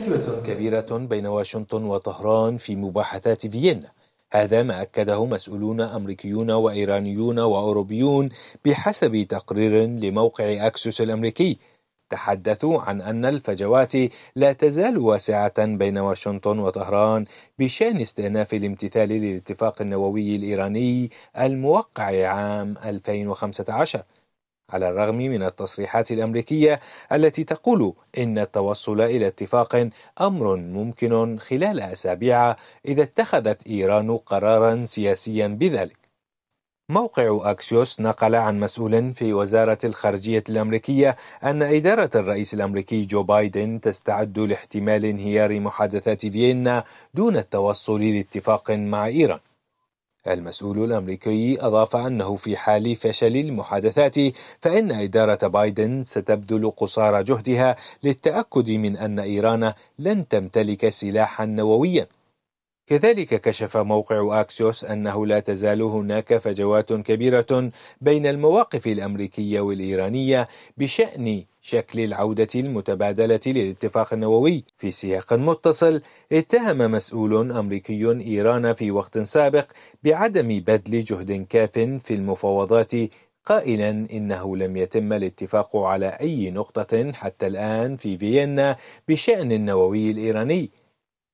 فجوة كبيرة بين واشنطن وطهران في مباحثات فيينا هذا ما أكده مسؤولون أمريكيون وإيرانيون وأوروبيون بحسب تقرير لموقع أكسوس الأمريكي تحدثوا عن أن الفجوات لا تزال واسعة بين واشنطن وطهران بشأن استئناف الامتثال للاتفاق النووي الإيراني الموقع عام 2015 على الرغم من التصريحات الامريكيه التي تقول ان التوصل الى اتفاق امر ممكن خلال اسابيع اذا اتخذت ايران قرارا سياسيا بذلك موقع أكسيوس نقل عن مسؤول في وزارة الخارجية الأمريكية أن إدارة الرئيس الأمريكي جو بايدن تستعد لاحتمال انهيار محادثات فيينا دون التوصل لاتفاق مع إيران المسؤول الامريكي اضاف انه في حال فشل المحادثات فان اداره بايدن ستبذل قصارى جهدها للتاكد من ان ايران لن تمتلك سلاحا نوويا كذلك كشف موقع أكسيوس أنه لا تزال هناك فجوات كبيرة بين المواقف الأمريكية والإيرانية بشأن شكل العودة المتبادلة للاتفاق النووي في سياق متصل اتهم مسؤول أمريكي إيران في وقت سابق بعدم بذل جهد كاف في المفاوضات قائلا انه لم يتم الاتفاق على اي نقطه حتى الان في فيينا بشان النووي الايراني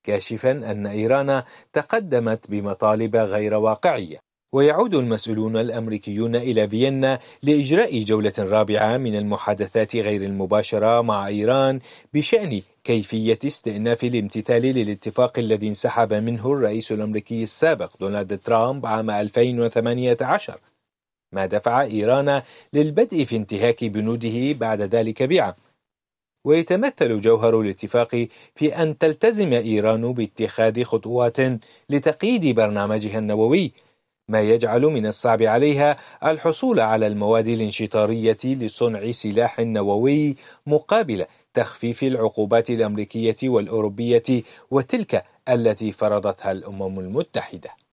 كاشفا أن إيران تقدمت بمطالب غير واقعية ويعود المسؤولون الامريكيون الى فيينا لاجراء جوله رابعه من المحادثات غير المباشره مع ايران بشان كيفيه استئناف الامتثال للاتفاق الذي انسحب منه الرئيس الامريكي السابق دونالد ترامب عام 2018 ما دفع ايران للبدء في انتهاك بنوده بعد ذلك بعام ويتمثل جوهر الاتفاق في أن تلتزم إيران باتخاذ خطوات لتقييد برنامجها النووي ما يجعل من الصعب عليها الحصول على المواد الانشطارية لصنع سلاح نووي مقابل تخفيف العقوبات الأمريكية والأوروبية وتلك التي فرضتها الأمم المتحدة